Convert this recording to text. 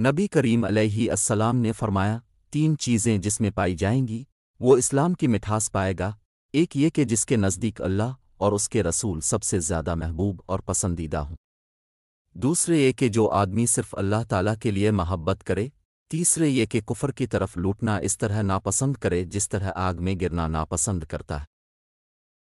नबी करीम अलैहिस्सलाम ने फरमाया तीन चीज़ें जिसमें पाई जाएंगी वो इस्लाम की मिठास पाएगा एक ये कि जिसके नज़दीक अल्लाह और उसके रसूल सबसे ज़्यादा महबूब और पसंदीदा हों दूसरे ये कि जो आदमी सिर्फ अल्लाह ताला के लिए महब्बत करे तीसरे ये कि कुफर की तरफ लूटना इस तरह नापसंद करे जिस तरह आग में गिरना नापसंद करता है